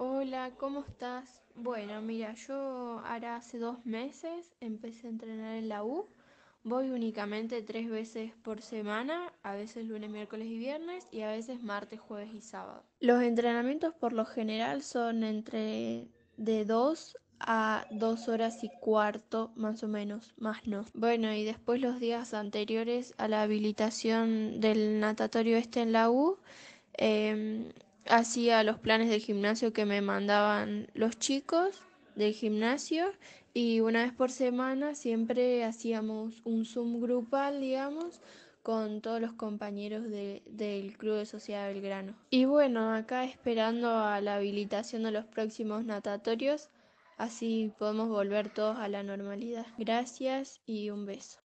Hola, ¿cómo estás? Bueno, mira, yo ahora hace dos meses empecé a entrenar en la U. Voy únicamente tres veces por semana, a veces lunes, miércoles y viernes y a veces martes, jueves y sábado. Los entrenamientos por lo general son entre de dos a dos horas y cuarto, más o menos, más no. Bueno, y después los días anteriores a la habilitación del natatorio este en la U, em, hacía los planes del gimnasio que me mandaban los chicos del gimnasio y una vez por semana siempre hacíamos un Zoom grupal, digamos, con todos los compañeros del Club de Sociedad Belgrano. Y bueno, acá esperando a la habilitación de los próximos natatorios, así podemos volver todos a la normalidad. Gracias y un beso.